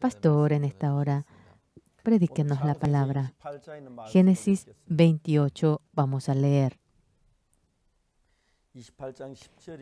Pastor, en esta hora, predíquenos la palabra. Génesis 28, vamos a leer.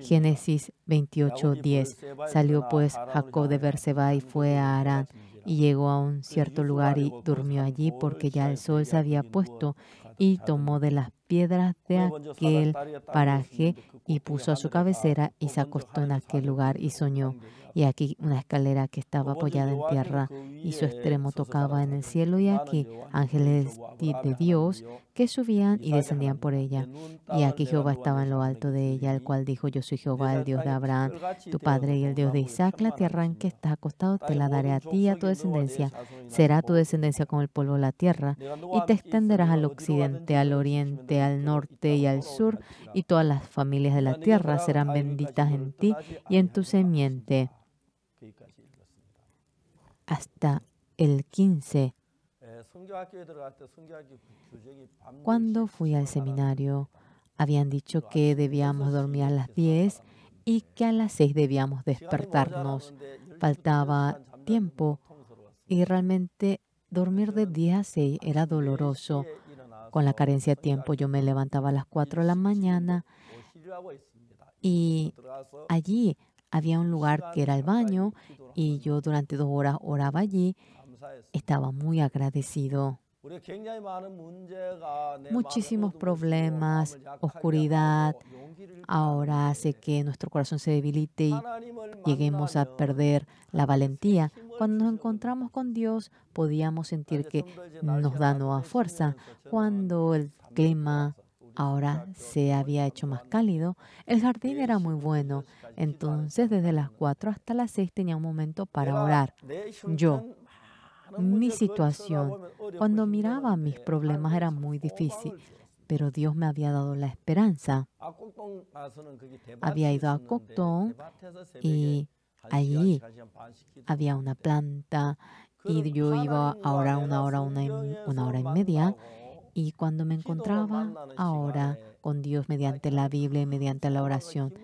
Génesis 28, 10. Salió pues Jacob de Berseba y fue a Arán y llegó a un cierto lugar y durmió allí porque ya el sol se había puesto y tomó de las piedras de aquel paraje y puso a su cabecera y se acostó en aquel lugar y soñó. Y aquí una escalera que estaba apoyada en tierra y su extremo tocaba en el cielo y aquí ángeles de Dios que subían y descendían por ella. Y aquí Jehová estaba en lo alto de ella, el cual dijo, yo soy Jehová, el Dios de Abraham, tu padre y el Dios de pues, Isaac, la tierra en que estás acostado te la daré a ti y a tu descendencia. Será tu descendencia como el polvo de la tierra y te extenderás al occidente, al oriente, al norte y al sur, y todas las familias de la tierra serán benditas en ti y en tu semiente. Hasta el 15. Cuando fui al seminario, habían dicho que debíamos dormir a las 10 y que a las 6 debíamos despertarnos. Faltaba tiempo y realmente dormir de 10 a 6 era doloroso. Con la carencia de tiempo yo me levantaba a las 4 de la mañana y allí había un lugar que era el baño y yo durante dos horas oraba allí. Estaba muy agradecido. Muchísimos problemas, oscuridad, ahora hace que nuestro corazón se debilite y lleguemos a perder la valentía. Cuando nos encontramos con Dios, podíamos sentir que nos da nueva fuerza. Cuando el clima ahora se había hecho más cálido, el jardín era muy bueno. Entonces, desde las 4 hasta las 6 tenía un momento para orar. Yo, mi situación, cuando pues, miraba mis eh, problemas era muy difícil pero Dios me había dado la esperanza. Había ido a Cocton y Allí había una planta y yo iba ahora una hora, una, una hora y media. Y cuando me encontraba ahora con Dios mediante la Biblia y mediante la oración,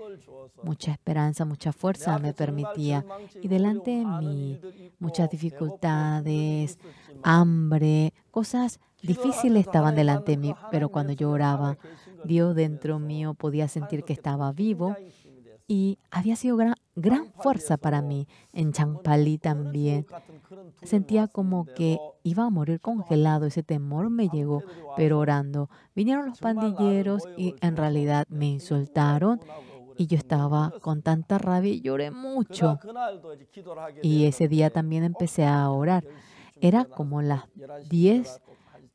mucha esperanza, mucha fuerza me permitía. Y este delante de mí, muchas dificultades, hambre, cosas difíciles estaban delante de mí. Pero cuando yo oraba, Dios dentro mío podía sentir que estaba vivo y había sido gran, gran fuerza para mí. En Champalí también sentía como que iba a morir congelado. Ese temor me llegó, pero orando. Vinieron los pandilleros y en realidad me insultaron. Y yo estaba con tanta rabia y lloré mucho. Y ese día también empecé a orar. Era como las 10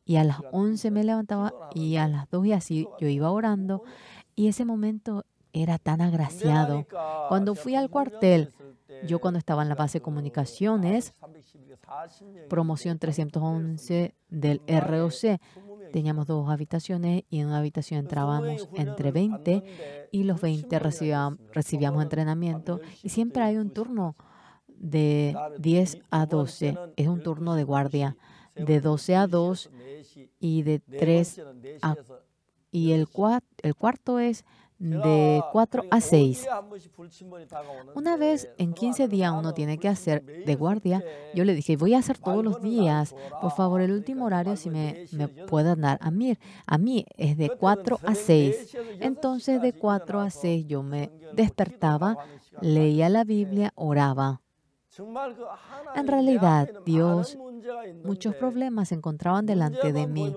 y a las 11 me levantaba y a las 2 y así yo iba orando. Y ese momento era tan agraciado. Cuando fui al cuartel, yo cuando estaba en la base de comunicaciones, promoción 311 del ROC, teníamos dos habitaciones y en una habitación entrábamos entre 20 y los 20 recibíamos, recibíamos entrenamiento y siempre hay un turno de 10 a 12, es un turno de guardia de 12 a 2 y de 3 a y el, el cuarto es de 4 a 6. Una vez en 15 días uno tiene que hacer de guardia, yo le dije, voy a hacer todos los días, por favor, el último horario si me, puede puedan dar a mí. A mí es de 4 a 6. Entonces de 4 a 6 yo me despertaba, leía la Biblia, oraba. En realidad, Dios, muchos problemas se encontraban delante de mí.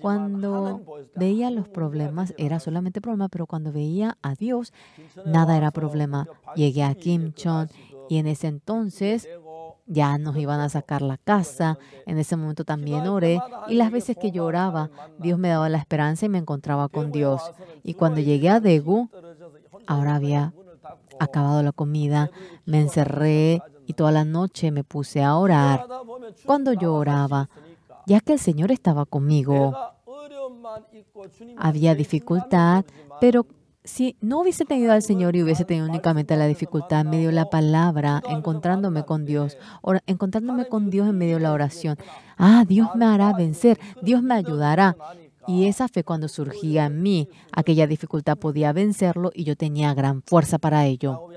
Cuando veía los problemas, era solamente problema, pero cuando veía a Dios, nada era problema. Llegué a Kimchon y en ese entonces ya nos iban a sacar la casa. En ese momento también oré y las veces que lloraba, Dios me daba la esperanza y me encontraba con Dios. Y cuando llegué a Daegu, ahora había acabado la comida, me encerré y toda la noche me puse a orar. Cuando yo oraba, ya que el Señor estaba conmigo. Había dificultad, pero si no hubiese tenido al Señor y hubiese tenido únicamente la dificultad, me dio la palabra, encontrándome con Dios, encontrándome con Dios en medio de la oración. Ah, Dios me hará vencer, Dios me ayudará. Y esa fe cuando surgía en mí, aquella dificultad podía vencerlo y yo tenía gran fuerza para ello.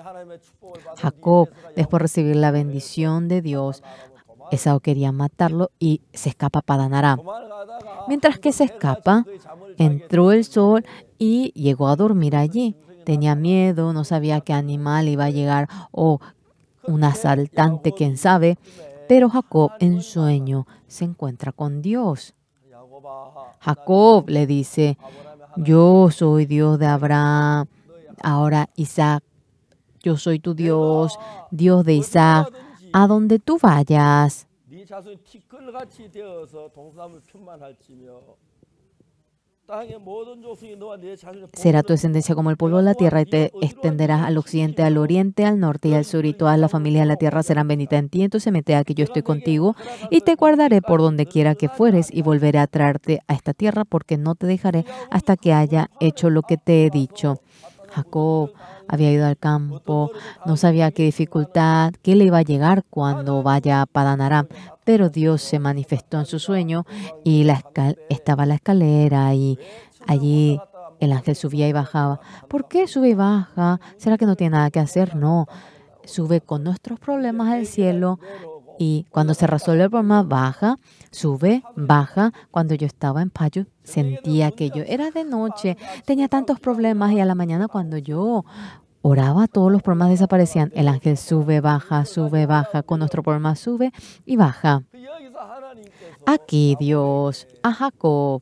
Jacob, después de recibir la bendición de Dios, Esao quería matarlo y se escapa para Nará. Mientras que se escapa, entró el sol y llegó a dormir allí. Tenía miedo, no sabía qué animal iba a llegar o un asaltante, quién sabe. Pero Jacob en sueño se encuentra con Dios. Jacob le dice, yo soy Dios de Abraham, ahora Isaac, yo soy tu Dios, Dios de Isaac, a donde tú vayas. Será tu descendencia como el pueblo de la tierra y te extenderás al occidente, al oriente, al norte y al sur y todas las familias de la tierra serán benditas en ti. Entonces mete que yo estoy contigo y te guardaré por donde quiera que fueres y volveré a traerte a esta tierra porque no te dejaré hasta que haya hecho lo que te he dicho. Jacob había ido al campo, no sabía qué dificultad, qué le iba a llegar cuando vaya a Padanarán, pero Dios se manifestó en su sueño y la estaba la escalera y allí el ángel subía y bajaba. ¿Por qué sube y baja? ¿Será que no tiene nada que hacer? No. Sube con nuestros problemas al cielo y cuando se resuelve el problema, baja, sube, baja. Cuando yo estaba en Payo, sentía que yo era de noche, tenía tantos problemas y a la mañana cuando yo oraba, todos los problemas desaparecían. El ángel sube, baja, sube, baja. Con nuestro problema sube y baja. Aquí Dios, a Jacob,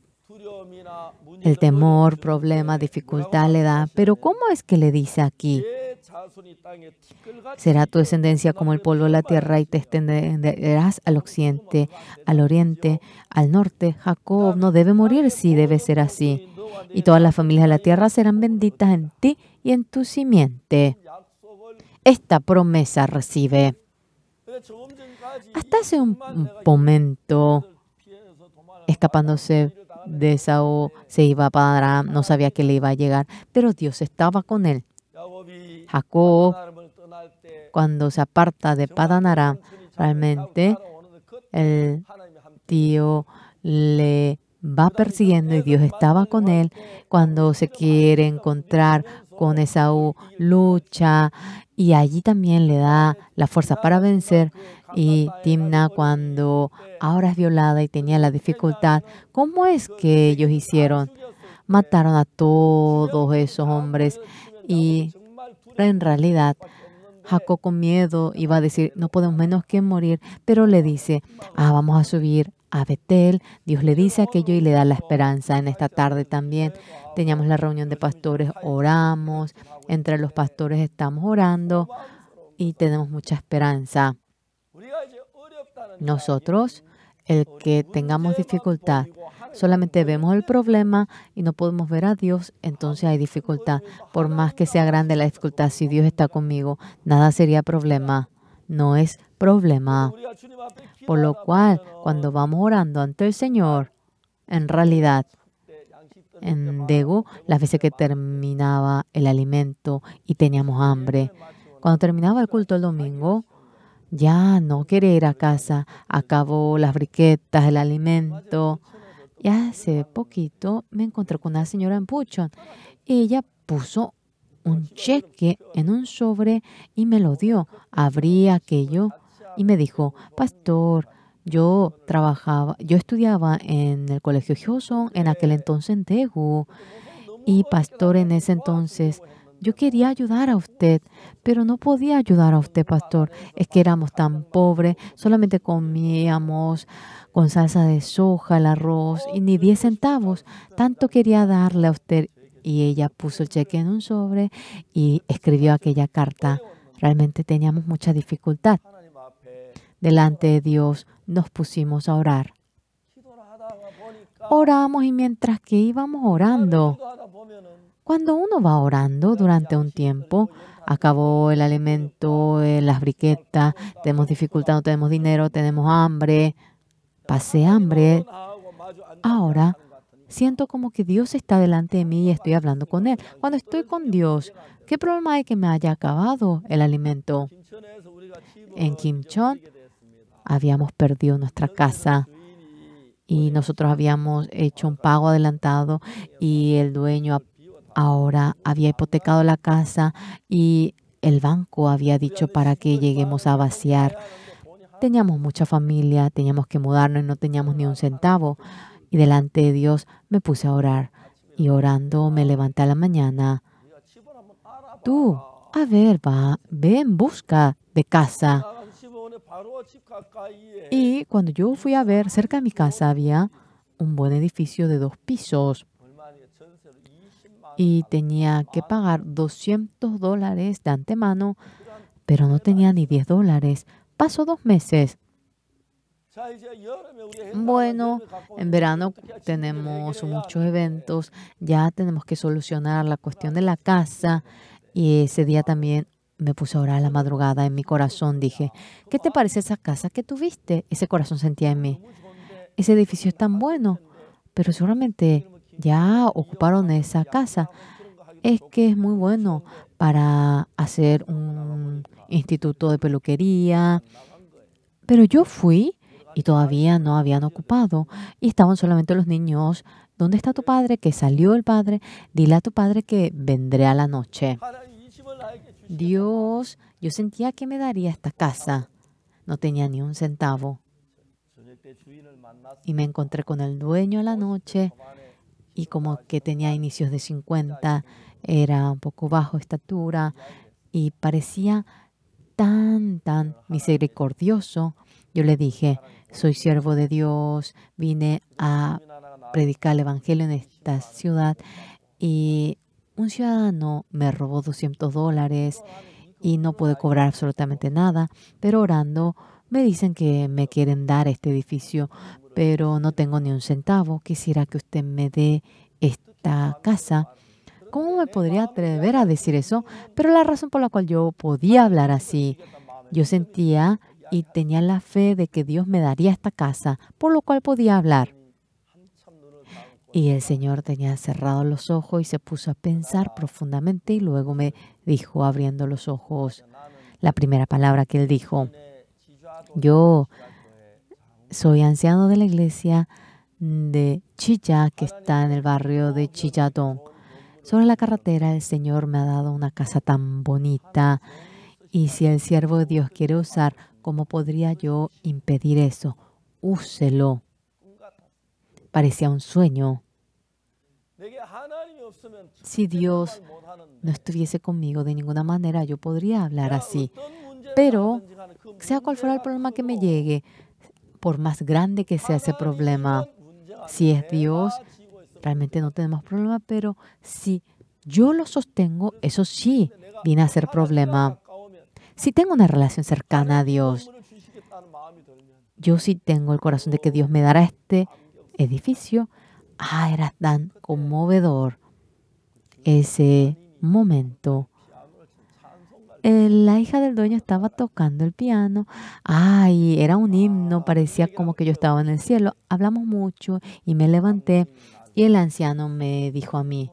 el temor, problema, dificultad le da. Pero ¿cómo es que le dice aquí? Será tu descendencia como el polvo de la tierra y te extenderás al occidente, al oriente, al norte. Jacob no debe morir si debe ser así. Y todas las familias de la tierra serán benditas en ti y en tu simiente. Esta promesa recibe. Hasta hace un momento, escapándose de Saúl, se iba para no sabía que le iba a llegar, pero Dios estaba con él. Jacob, cuando se aparta de Padanaram, realmente el tío le va persiguiendo y Dios estaba con él cuando se quiere encontrar con Esaú, lucha y allí también le da la fuerza para vencer. Y Timna cuando ahora es violada y tenía la dificultad, ¿cómo es que ellos hicieron? Mataron a todos esos hombres y en realidad, Jacob con miedo iba a decir, no podemos menos que morir, pero le dice, ah, vamos a subir a Betel. Dios le dice aquello y le da la esperanza. En esta tarde también teníamos la reunión de pastores, oramos, entre los pastores estamos orando y tenemos mucha esperanza. Nosotros, el que tengamos dificultad, solamente vemos el problema y no podemos ver a Dios, entonces hay dificultad. Por más que sea grande la dificultad, si Dios está conmigo, nada sería problema. No es problema. Por lo cual, cuando vamos orando ante el Señor, en realidad, en Dego, las veces que terminaba el alimento y teníamos hambre, cuando terminaba el culto el domingo, ya no quería ir a casa, acabó las briquetas, el alimento, y hace poquito me encontré con una señora en Puchon. Ella puso un cheque en un sobre y me lo dio. Abrí aquello y me dijo, pastor, yo trabajaba, yo estudiaba en el colegio Hyosung, en aquel entonces en Daegu y pastor en ese entonces yo quería ayudar a usted, pero no podía ayudar a usted, pastor. Es que éramos tan pobres, solamente comíamos con salsa de soja, el arroz y ni 10 centavos. Tanto quería darle a usted. Y ella puso el cheque en un sobre y escribió aquella carta. Realmente teníamos mucha dificultad. Delante de Dios nos pusimos a orar. Oramos y mientras que íbamos orando, cuando uno va orando durante un tiempo, acabó el alimento, eh, las briquetas, tenemos dificultad, no tenemos dinero, tenemos hambre, pasé hambre. Ahora siento como que Dios está delante de mí y estoy hablando con Él. Cuando estoy con Dios, ¿qué problema hay que me haya acabado el alimento? En Kimchon habíamos perdido nuestra casa y nosotros habíamos hecho un pago adelantado y el dueño Ahora había hipotecado la casa y el banco había dicho para que lleguemos a vaciar. Teníamos mucha familia, teníamos que mudarnos y no teníamos ni un centavo. Y delante de Dios me puse a orar. Y orando me levanté a la mañana. Tú, a ver, va, ve en busca de casa. Y cuando yo fui a ver, cerca de mi casa había un buen edificio de dos pisos y tenía que pagar 200 dólares de antemano, pero no tenía ni 10 dólares. Pasó dos meses. Bueno, en verano tenemos muchos eventos, ya tenemos que solucionar la cuestión de la casa y ese día también me puse a orar a la madrugada en mi corazón. Dije, ¿qué te parece esa casa que tuviste? Ese corazón sentía en mí. Ese edificio es tan bueno, pero seguramente ya ocuparon esa casa. Es que es muy bueno para hacer un instituto de peluquería. Pero yo fui y todavía no habían ocupado y estaban solamente los niños. ¿Dónde está tu padre? Que salió el padre. Dile a tu padre que vendré a la noche. Dios, yo sentía que me daría esta casa. No tenía ni un centavo. Y me encontré con el dueño a la noche y como que tenía inicios de 50, era un poco bajo estatura y parecía tan, tan misericordioso. Yo le dije, soy siervo de Dios, vine a predicar el Evangelio en esta ciudad y un ciudadano me robó 200 dólares y no pude cobrar absolutamente nada, pero orando me dicen que me quieren dar este edificio, pero no tengo ni un centavo. Quisiera que usted me dé esta casa. ¿Cómo me podría atrever a decir eso? Pero la razón por la cual yo podía hablar así, yo sentía y tenía la fe de que Dios me daría esta casa, por lo cual podía hablar. Y el Señor tenía cerrados los ojos y se puso a pensar profundamente y luego me dijo abriendo los ojos la primera palabra que él dijo. Yo soy anciano de la iglesia de Chilla, que está en el barrio de Chilladón. Sobre la carretera el Señor me ha dado una casa tan bonita y si el siervo de Dios quiere usar, ¿cómo podría yo impedir eso? Úselo. Parecía un sueño. Si Dios no estuviese conmigo de ninguna manera, yo podría hablar así. Pero, sea cual fuera el problema que me llegue, por más grande que sea ese problema. Si es Dios, realmente no tenemos problema, pero si yo lo sostengo, eso sí viene a ser problema. Si tengo una relación cercana a Dios, yo sí tengo el corazón de que Dios me dará este edificio. Ah, era tan conmovedor ese momento eh, la hija del dueño estaba tocando el piano. Ay, era un himno, parecía como que yo estaba en el cielo. Hablamos mucho y me levanté y el anciano me dijo a mí,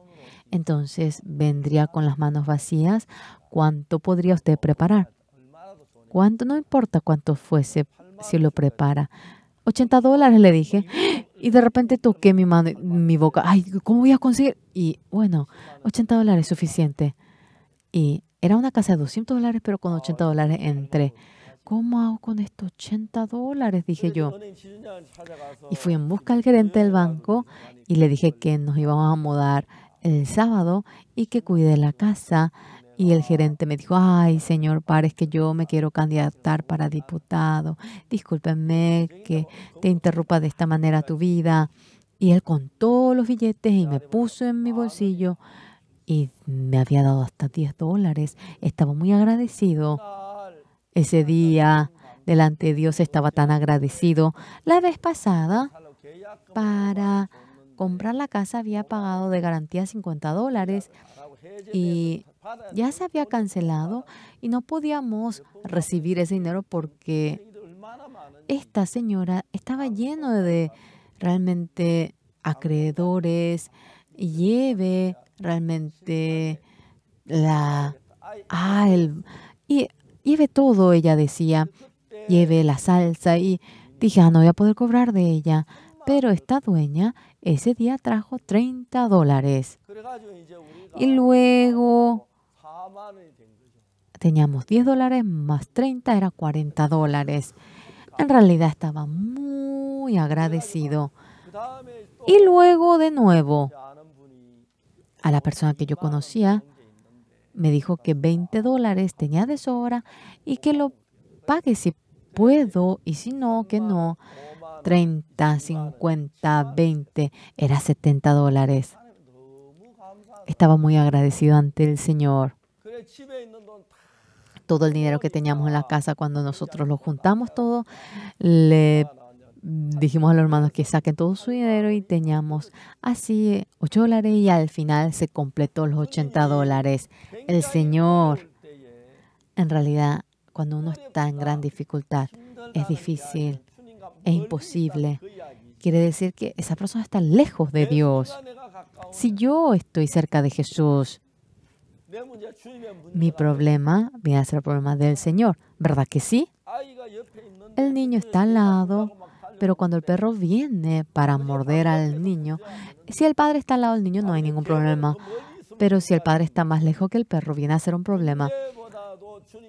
entonces vendría con las manos vacías, ¿cuánto podría usted preparar? ¿Cuánto? No importa cuánto fuese si lo prepara. 80 dólares le dije. Y de repente toqué mi mano, mi boca. Ay, ¿cómo voy a conseguir? Y bueno, 80 dólares es suficiente. Y era una casa de 200 dólares, pero con 80 dólares entré. ¿Cómo hago con estos 80 dólares? Dije yo. Y fui en busca al gerente del banco y le dije que nos íbamos a mudar el sábado y que cuide la casa. Y el gerente me dijo, ay, señor Párez, que yo me quiero candidatar para diputado. Discúlpenme que te interrumpa de esta manera tu vida. Y él contó los billetes y me puso en mi bolsillo y me había dado hasta 10 dólares. Estaba muy agradecido. Ese día, delante de Dios, estaba tan agradecido. La vez pasada, para comprar la casa había pagado de garantía 50 dólares y ya se había cancelado y no podíamos recibir ese dinero porque esta señora estaba lleno de realmente acreedores, lleve realmente la ah, y lleve todo, ella decía, lleve la salsa y dije, ah, no voy a poder cobrar de ella. Pero esta dueña ese día trajo 30 dólares. Y luego teníamos 10 dólares más 30 era 40 dólares. En realidad estaba muy agradecido. Y luego de nuevo a la persona que yo conocía, me dijo que 20 dólares tenía de sobra y que lo pague si puedo y si no, que no. 30, 50, 20, era 70 dólares. Estaba muy agradecido ante el Señor. Todo el dinero que teníamos en la casa cuando nosotros lo juntamos todo, le dijimos a los hermanos que saquen todo su dinero y teníamos así 8 eh, dólares y al final se completó los 80 dólares. El Señor, en realidad, cuando uno está en gran dificultad, es difícil, es imposible. Quiere decir que esa persona está lejos de Dios. Si yo estoy cerca de Jesús, mi problema viene a ser el problema del Señor, ¿verdad que sí? El niño está al lado, pero cuando el perro viene para morder al niño, si el padre está al lado del niño no hay ningún problema. Pero si el padre está más lejos que el perro, viene a ser un problema.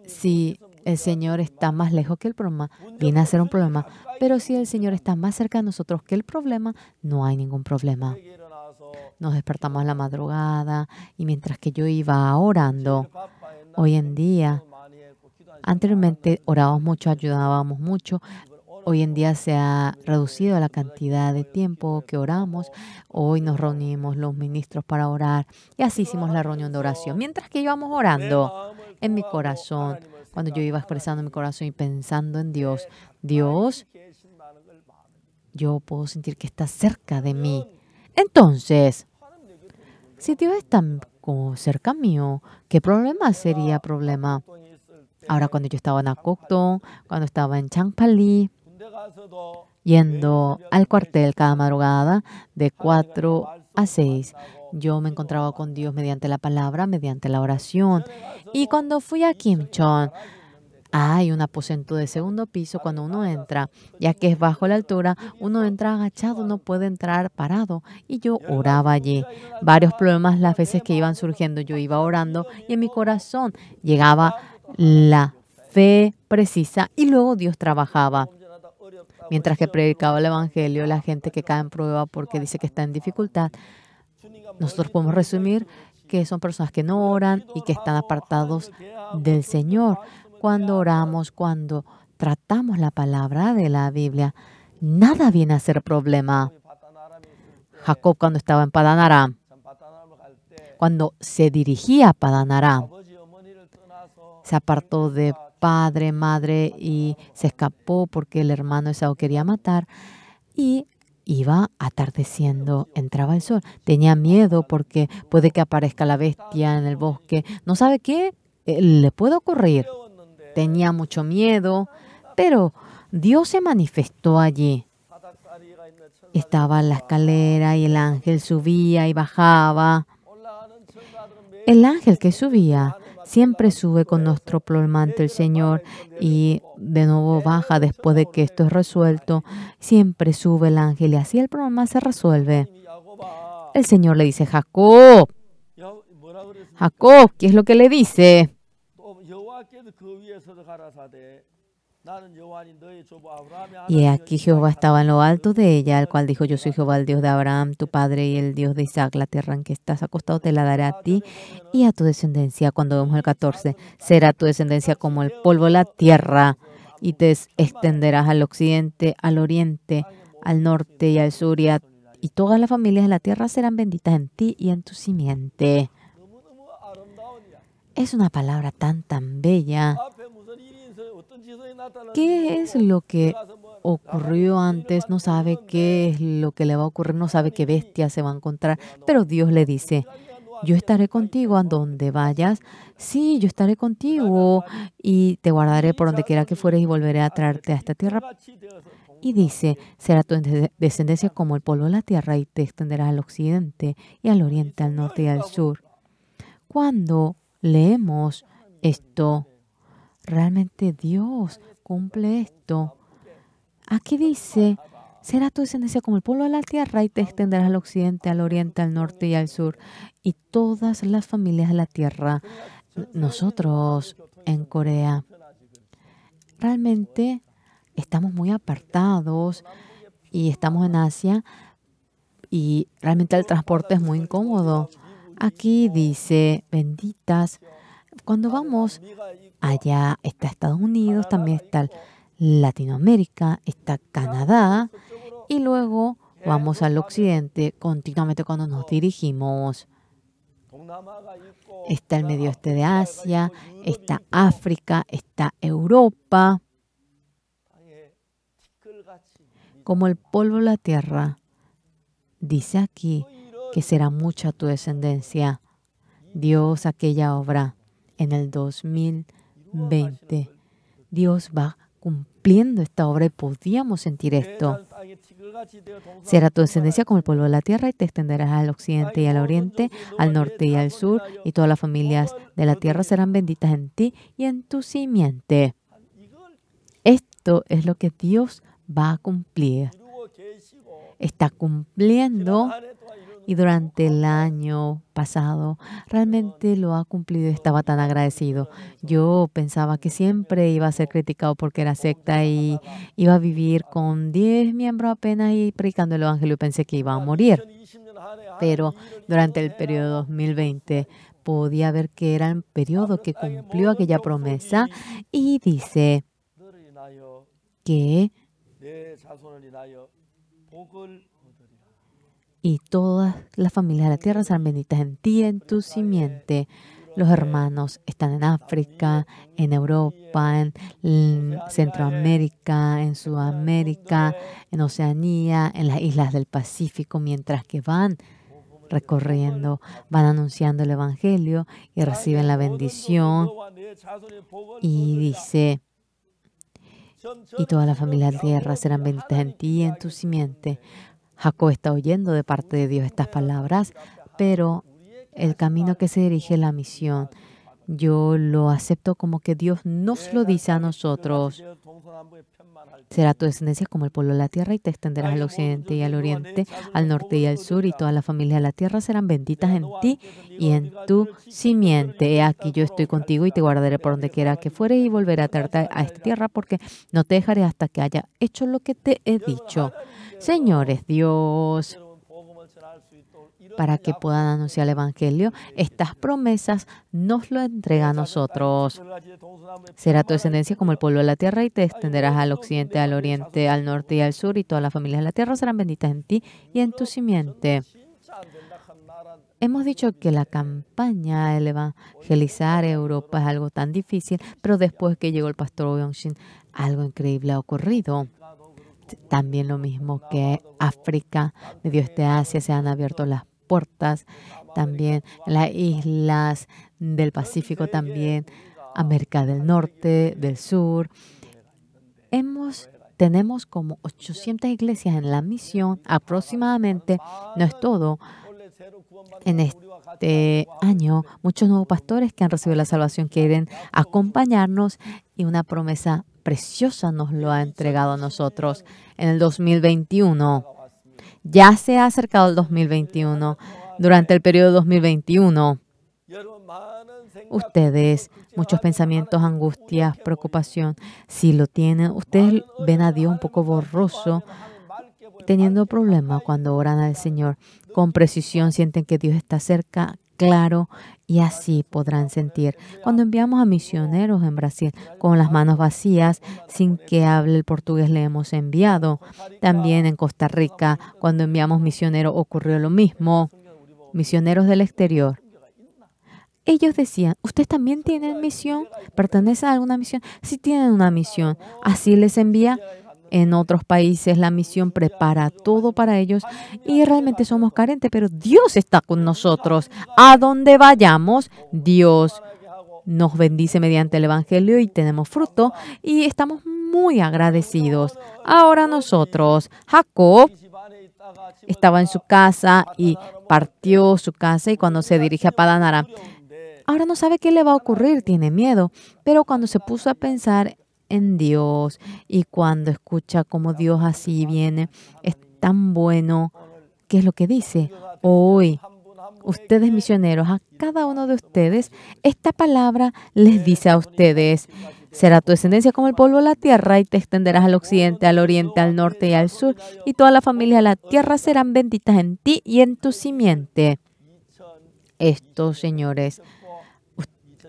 Si el Señor está más lejos que el problema, viene a ser un problema. Pero si el Señor está más cerca de nosotros que el problema, no hay ningún problema. Nos despertamos la madrugada y mientras que yo iba orando, hoy en día, anteriormente orábamos mucho, ayudábamos mucho, Hoy en día se ha reducido la cantidad de tiempo que oramos. Hoy nos reunimos los ministros para orar y así hicimos la reunión de oración. Mientras que íbamos orando en mi corazón, cuando yo iba expresando mi corazón y pensando en Dios, Dios, yo puedo sentir que está cerca de mí. Entonces, si Dios está tan cerca mío, ¿qué problema sería problema? Ahora, cuando yo estaba en Acocton, cuando estaba en Changpali, Yendo al cuartel cada madrugada de 4 a 6, yo me encontraba con Dios mediante la palabra, mediante la oración. Y cuando fui a Kim hay un aposento de segundo piso cuando uno entra, ya que es bajo la altura, uno entra agachado, no puede entrar parado. Y yo oraba allí. Varios problemas las veces que iban surgiendo, yo iba orando y en mi corazón llegaba la fe precisa y luego Dios trabajaba. Mientras que predicaba el Evangelio, la gente que cae en prueba porque dice que está en dificultad, nosotros podemos resumir que son personas que no oran y que están apartados del Señor. Cuando oramos, cuando tratamos la palabra de la Biblia, nada viene a ser problema. Jacob cuando estaba en Padanaram, cuando se dirigía a Padanaram se apartó de padre, madre y se escapó porque el hermano Esaú quería matar y iba atardeciendo, entraba el sol. Tenía miedo porque puede que aparezca la bestia en el bosque. No sabe qué eh, le puede ocurrir. Tenía mucho miedo, pero Dios se manifestó allí. Estaba en la escalera y el ángel subía y bajaba. El ángel que subía siempre sube con nuestro problema el Señor y de nuevo baja después de que esto es resuelto. Siempre sube el ángel y así el problema se resuelve. El Señor le dice, Jacob, Jacob, ¿qué es lo que le dice? Y aquí Jehová estaba en lo alto de ella, al cual dijo, yo soy Jehová, el Dios de Abraham, tu padre, y el Dios de Isaac, la tierra en que estás acostado te la daré a ti y a tu descendencia. Cuando vemos el 14, será tu descendencia como el polvo de la tierra, y te extenderás al occidente, al oriente, al norte y al sur, y, y todas las familias de la tierra serán benditas en ti y en tu simiente. Es una palabra tan, tan bella. ¿Qué es lo que ocurrió antes? No sabe qué es lo que le va a ocurrir, no sabe qué bestia se va a encontrar, pero Dios le dice, yo estaré contigo a donde vayas. Sí, yo estaré contigo y te guardaré por donde quiera que fueres y volveré a traerte a esta tierra. Y dice, será tu descendencia como el polvo de la tierra y te extenderás al occidente y al oriente, al norte y al sur. Cuando leemos esto, Realmente Dios cumple esto. Aquí dice, será tu descendencia como el pueblo de la tierra y te extenderás al occidente, al oriente, al norte y al sur y todas las familias de la tierra. Nosotros en Corea realmente estamos muy apartados y estamos en Asia y realmente el transporte es muy incómodo. Aquí dice, benditas cuando vamos allá está Estados Unidos, también está Latinoamérica, está Canadá y luego vamos al occidente continuamente cuando nos dirigimos. Está el medio oeste de Asia, está África, está Europa, como el polvo de la tierra. Dice aquí que será mucha tu descendencia. Dios aquella obra en el 2020. Dios va cumpliendo esta obra y podíamos sentir esto. Será tu descendencia como el pueblo de la tierra y te extenderás al occidente y al oriente, al norte y al sur, y todas las familias de la tierra serán benditas en ti y en tu simiente. Esto es lo que Dios va a cumplir. Está cumpliendo y durante el año pasado realmente lo ha cumplido y estaba tan agradecido. Yo pensaba que siempre iba a ser criticado porque era secta y iba a vivir con 10 miembros apenas y predicando el evangelio. Pensé que iba a morir. Pero durante el periodo 2020 podía ver que era el periodo que cumplió aquella promesa y dice que y todas las familias de la tierra serán benditas en ti, en tu simiente. Los hermanos están en África, en Europa, en Centroamérica, en Sudamérica, en Oceanía, en las islas del Pacífico, mientras que van recorriendo, van anunciando el Evangelio y reciben la bendición. Y dice, y todas las familias de la tierra serán benditas en ti y en tu simiente. Jacob está oyendo de parte de Dios estas palabras, pero el camino que se dirige la misión yo lo acepto como que Dios nos lo dice a nosotros. Será tu descendencia como el pueblo de la tierra y te extenderás al occidente y al oriente, al norte y al sur, y todas las familias de la tierra serán benditas en ti y en tu simiente. He aquí yo estoy contigo y te guardaré por donde quiera que fuere y volveré a traerte a esta tierra porque no te dejaré hasta que haya hecho lo que te he dicho. Señores Dios, para que puedan anunciar el Evangelio, estas promesas nos lo entrega a nosotros. Será tu descendencia como el pueblo de la tierra y te extenderás al occidente, al oriente, al norte y al sur y todas las familias de la tierra serán benditas en ti y en tu simiente. Hemos dicho que la campaña de evangelizar Europa es algo tan difícil, pero después que llegó el pastor Yongshin, algo increíble ha ocurrido. También lo mismo que África, Medio Este Asia, se han abierto las puertas, también las islas del Pacífico, también América del Norte, del Sur. Hemos, tenemos como 800 iglesias en la misión aproximadamente, no es todo. En este año, muchos nuevos pastores que han recibido la salvación quieren acompañarnos y una promesa preciosa nos lo ha entregado a nosotros en el 2021 ya se ha acercado el 2021. Durante el periodo 2021, ustedes, muchos pensamientos, angustias, preocupación, si lo tienen, ustedes ven a Dios un poco borroso, teniendo problemas cuando oran al Señor. Con precisión sienten que Dios está cerca, claro y así podrán sentir. Cuando enviamos a misioneros en Brasil con las manos vacías, sin que hable el portugués, le hemos enviado. También en Costa Rica, cuando enviamos misioneros, ocurrió lo mismo. Misioneros del exterior. Ellos decían, ¿ustedes también tienen misión? ¿Pertenece a alguna misión? Si tienen una misión. Así les envía en otros países la misión prepara todo para ellos y realmente somos carentes, pero Dios está con nosotros. A donde vayamos, Dios nos bendice mediante el Evangelio y tenemos fruto y estamos muy agradecidos. Ahora nosotros, Jacob estaba en su casa y partió su casa y cuando se dirige a Padanara, ahora no sabe qué le va a ocurrir, tiene miedo, pero cuando se puso a pensar en Dios y cuando escucha como Dios así viene, es tan bueno. ¿Qué es lo que dice? Hoy, ustedes misioneros, a cada uno de ustedes, esta palabra les dice a ustedes, será tu descendencia como el polvo de la tierra y te extenderás al occidente, al oriente, al norte y al sur, y toda la familia de la tierra serán benditas en ti y en tu simiente. Esto, señores,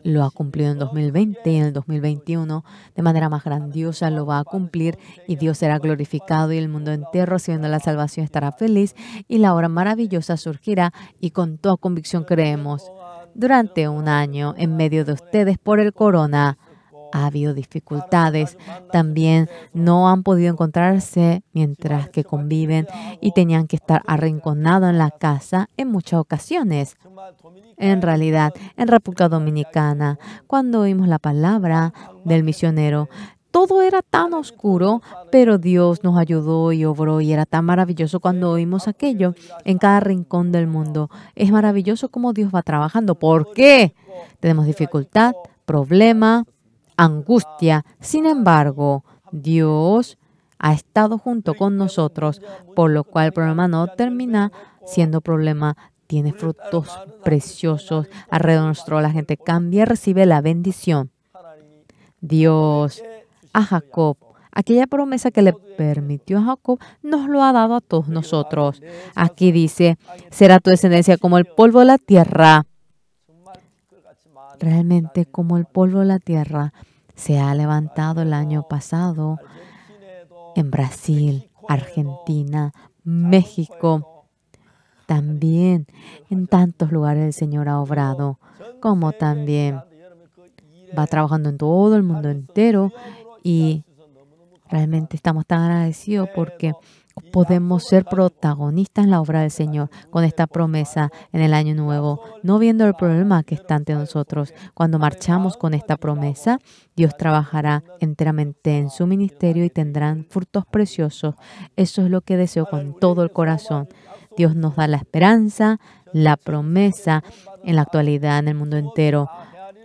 lo ha cumplido en 2020, en 2021, de manera más grandiosa lo va a cumplir y Dios será glorificado y el mundo entero recibiendo la salvación estará feliz y la hora maravillosa surgirá y con toda convicción creemos. Durante un año en medio de ustedes por el corona ha habido dificultades. También no han podido encontrarse mientras que conviven y tenían que estar arrinconados en la casa en muchas ocasiones. En realidad, en República Dominicana, cuando oímos la palabra del misionero, todo era tan oscuro, pero Dios nos ayudó y obró y era tan maravilloso cuando oímos aquello en cada rincón del mundo. Es maravilloso cómo Dios va trabajando. ¿Por qué? Tenemos dificultad, problema, angustia. Sin embargo, Dios ha estado junto con nosotros, por lo cual el problema no termina siendo problema. Tiene frutos preciosos alrededor nuestro. La gente cambia y recibe la bendición. Dios a Jacob aquella promesa que le permitió a Jacob, nos lo ha dado a todos nosotros. Aquí dice, será tu descendencia como el polvo de la tierra. Realmente como el polvo de la tierra se ha levantado el año pasado en Brasil, Argentina, México, también en tantos lugares el Señor ha obrado, como también va trabajando en todo el mundo entero y realmente estamos tan agradecidos porque podemos ser protagonistas en la obra del Señor con esta promesa en el año nuevo, no viendo el problema que está ante nosotros. Cuando marchamos con esta promesa, Dios trabajará enteramente en su ministerio y tendrán frutos preciosos. Eso es lo que deseo con todo el corazón. Dios nos da la esperanza, la promesa en la actualidad, en el mundo entero.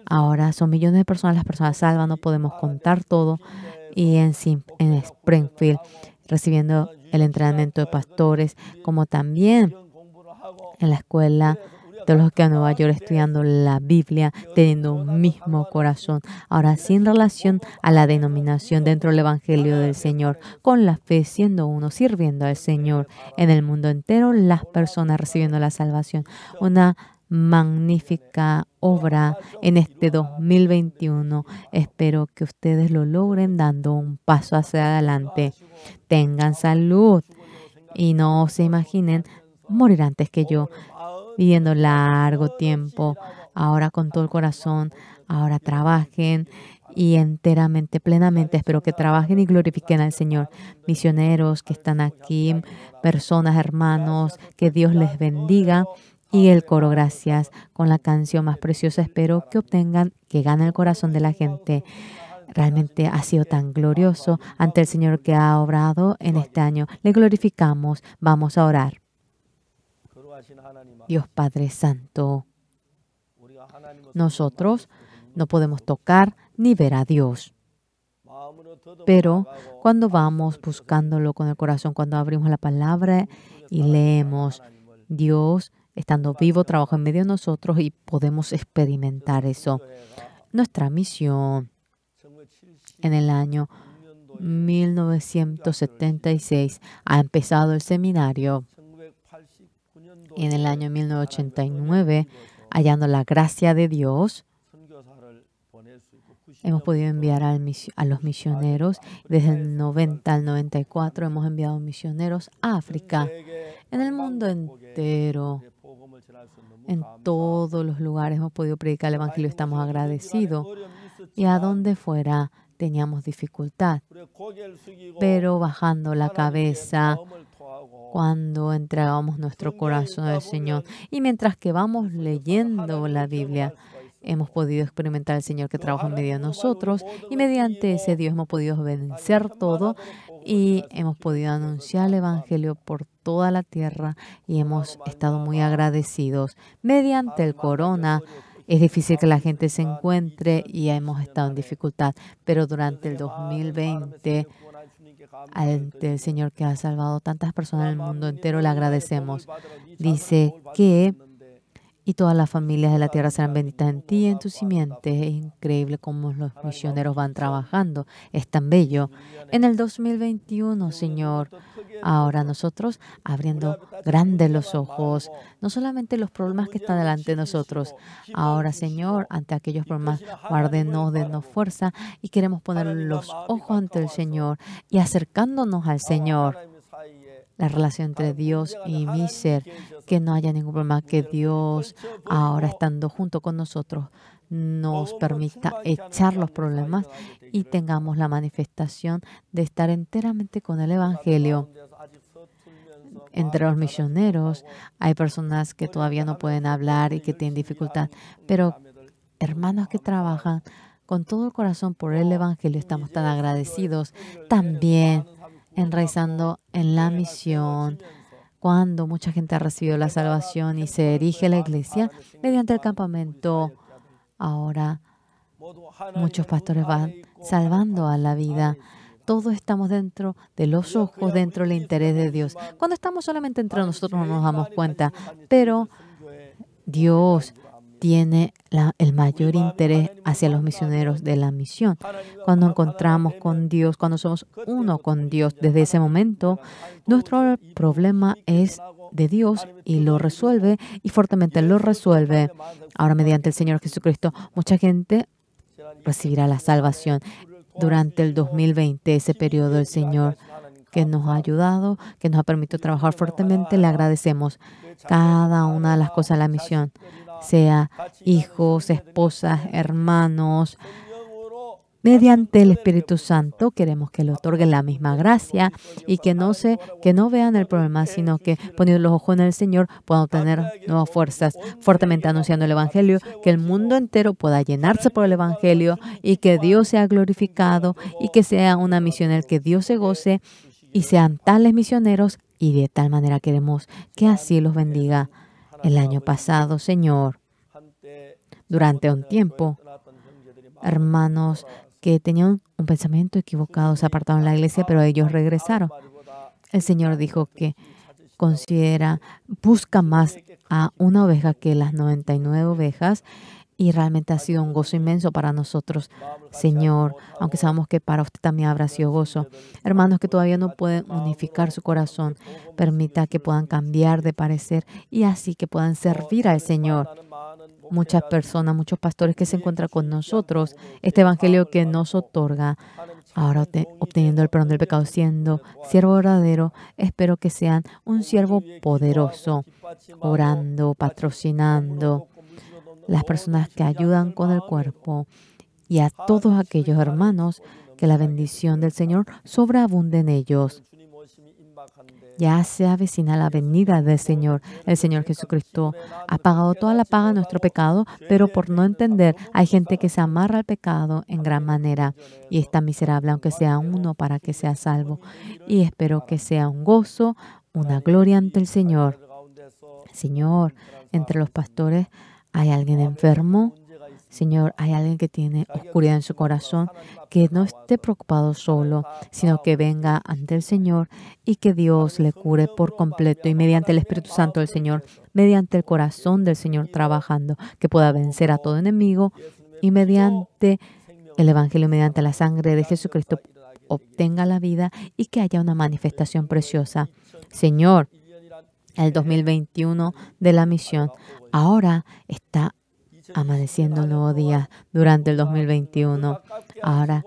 Ahora son millones de personas las personas salvas, no podemos contar todo. Y en, Springfield, recibiendo el entrenamiento de pastores, como también en la escuela de los que a Nueva York estudiando la Biblia, teniendo un mismo corazón. Ahora, sí en relación a la denominación dentro del Evangelio del Señor, con la fe siendo uno, sirviendo al Señor en el mundo entero, las personas recibiendo la salvación. Una magnífica obra en este 2021. Espero que ustedes lo logren dando un paso hacia adelante tengan salud y no se imaginen morir antes que yo, viviendo largo tiempo, ahora con todo el corazón, ahora trabajen y enteramente, plenamente, espero que trabajen y glorifiquen al Señor. Misioneros que están aquí, personas, hermanos, que Dios les bendiga. Y el coro, gracias, con la canción más preciosa, espero que obtengan, que gane el corazón de la gente. Realmente ha sido tan glorioso ante el Señor que ha obrado en este año. Le glorificamos. Vamos a orar. Dios Padre Santo, nosotros no podemos tocar ni ver a Dios. Pero cuando vamos buscándolo con el corazón, cuando abrimos la palabra y leemos, Dios estando vivo trabaja en medio de nosotros y podemos experimentar eso. Nuestra misión en el año 1976 ha empezado el seminario y en el año 1989, hallando la gracia de Dios, hemos podido enviar a los misioneros. Desde el 90 al 94 hemos enviado misioneros a África, en el mundo entero. En todos los lugares hemos podido predicar el Evangelio, estamos agradecidos. Y a donde fuera, teníamos dificultad. Pero bajando la cabeza, cuando entregamos nuestro corazón al Señor y mientras que vamos leyendo la Biblia, hemos podido experimentar el Señor que trabaja en medio de nosotros y mediante ese Dios hemos podido vencer todo y hemos podido anunciar el Evangelio por toda la tierra y hemos estado muy agradecidos mediante el corona es difícil que la gente se encuentre y hemos estado en dificultad, pero durante el 2020, ante el Señor que ha salvado tantas personas en el mundo entero, le agradecemos. Dice que y todas las familias de la tierra serán benditas en ti y en tu simientes. Es increíble cómo los misioneros van trabajando. Es tan bello. En el 2021, Señor, ahora nosotros abriendo grandes los ojos, no solamente los problemas que están delante de nosotros. Ahora, Señor, ante aquellos problemas, guárdenos, denos fuerza y queremos poner los ojos ante el Señor y acercándonos al Señor la relación entre Dios y mi ser, que no haya ningún problema, que Dios ahora estando junto con nosotros nos permita echar los problemas y tengamos la manifestación de estar enteramente con el Evangelio. Entre los misioneros hay personas que todavía no pueden hablar y que tienen dificultad, pero hermanos que trabajan con todo el corazón por el Evangelio, estamos tan agradecidos. También enraizando en la misión. Cuando mucha gente ha recibido la salvación y se erige la iglesia, mediante el campamento, ahora muchos pastores van salvando a la vida. Todos estamos dentro de los ojos, dentro del interés de Dios. Cuando estamos solamente entre nosotros no nos damos cuenta, pero Dios tiene el mayor interés hacia los misioneros de la misión. Cuando encontramos con Dios, cuando somos uno con Dios, desde ese momento, nuestro problema es de Dios y lo resuelve y fuertemente lo resuelve. Ahora mediante el Señor Jesucristo, mucha gente recibirá la salvación. Durante el 2020, ese periodo el Señor que nos ha ayudado, que nos ha permitido trabajar fuertemente, le agradecemos cada una de las cosas de la misión sea hijos, esposas, hermanos. Mediante el Espíritu Santo queremos que le otorgue la misma gracia y que no se que no vean el problema, sino que poniendo los ojos en el Señor puedan obtener nuevas fuerzas, fuertemente anunciando el evangelio, que el mundo entero pueda llenarse por el evangelio y que Dios sea glorificado y que sea una misión en la que Dios se goce y sean tales misioneros y de tal manera queremos que así los bendiga. El año pasado, Señor, durante un tiempo, hermanos que tenían un pensamiento equivocado se apartaron de la iglesia, pero ellos regresaron. El Señor dijo que considera, busca más a una oveja que las 99 ovejas y realmente ha sido un gozo inmenso para nosotros, Señor, aunque sabemos que para usted también habrá sido gozo. Hermanos que todavía no pueden unificar su corazón, permita que puedan cambiar de parecer y así que puedan servir al Señor. Muchas personas, muchos pastores que se encuentran con nosotros, este evangelio que nos otorga ahora obteniendo el perdón del pecado, siendo siervo verdadero, espero que sean un siervo poderoso, orando, patrocinando, las personas que ayudan con el cuerpo y a todos aquellos hermanos que la bendición del Señor sobreabunde en ellos. Ya se avecina la venida del Señor. El Señor Jesucristo ha pagado toda la paga de nuestro pecado, pero por no entender, hay gente que se amarra al pecado en gran manera y está miserable, aunque sea uno, para que sea salvo. Y espero que sea un gozo, una gloria ante el Señor. Señor, entre los pastores hay alguien enfermo, Señor, hay alguien que tiene oscuridad en su corazón, que no esté preocupado solo, sino que venga ante el Señor y que Dios le cure por completo y mediante el Espíritu Santo del Señor, mediante el corazón del Señor trabajando, que pueda vencer a todo enemigo y mediante el Evangelio, mediante la sangre de Jesucristo, obtenga la vida y que haya una manifestación preciosa. Señor, el 2021 de la misión. Ahora está amaneciendo un nuevo día durante el 2021. Ahora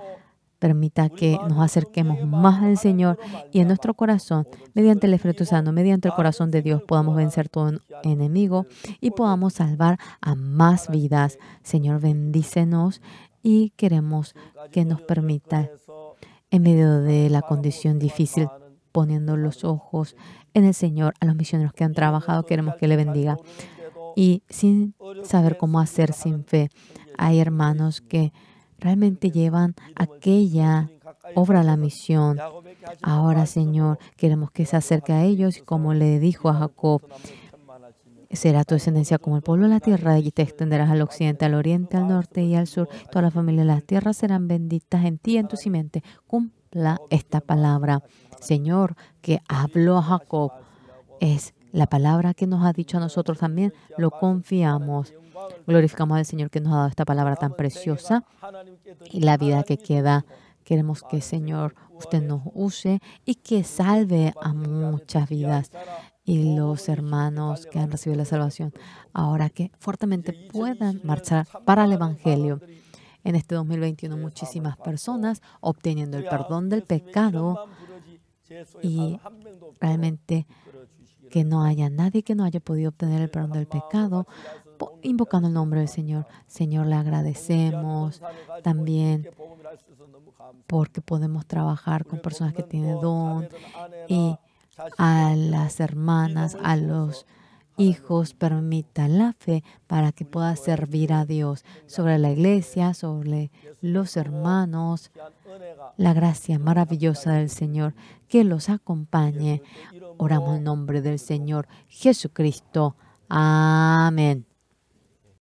permita que nos acerquemos más al Señor y en nuestro corazón, mediante el Espíritu Santo, mediante el corazón de Dios, podamos vencer todo enemigo y podamos salvar a más vidas. Señor, bendícenos y queremos que nos permita, en medio de la condición difícil, poniendo los ojos en el Señor, a los misioneros que han trabajado, queremos que le bendiga y sin saber cómo hacer sin fe. Hay hermanos que realmente llevan aquella obra la misión. Ahora, Señor, queremos que se acerque a ellos, como le dijo a Jacob. Será tu descendencia como el pueblo de la tierra y te extenderás al occidente, al oriente, al norte y al sur. Todas las familias de las tierras serán benditas en ti y en tu simiente. Cumpla esta palabra. Señor, que habló a Jacob es la palabra que nos ha dicho a nosotros también, lo confiamos. Glorificamos al Señor que nos ha dado esta palabra tan preciosa y la vida que queda. Queremos que, Señor, usted nos use y que salve a muchas vidas y los hermanos que han recibido la salvación. Ahora que fuertemente puedan marchar para el Evangelio. En este 2021 muchísimas personas obteniendo el perdón del pecado y realmente que no haya nadie que no haya podido obtener el perdón del pecado invocando el nombre del Señor. Señor, le agradecemos también porque podemos trabajar con personas que tienen don y a las hermanas, a los hijos permita la fe para que pueda servir a Dios sobre la iglesia, sobre los hermanos, la gracia maravillosa del Señor que los acompañe. Oramos en nombre del Señor Jesucristo. Amén.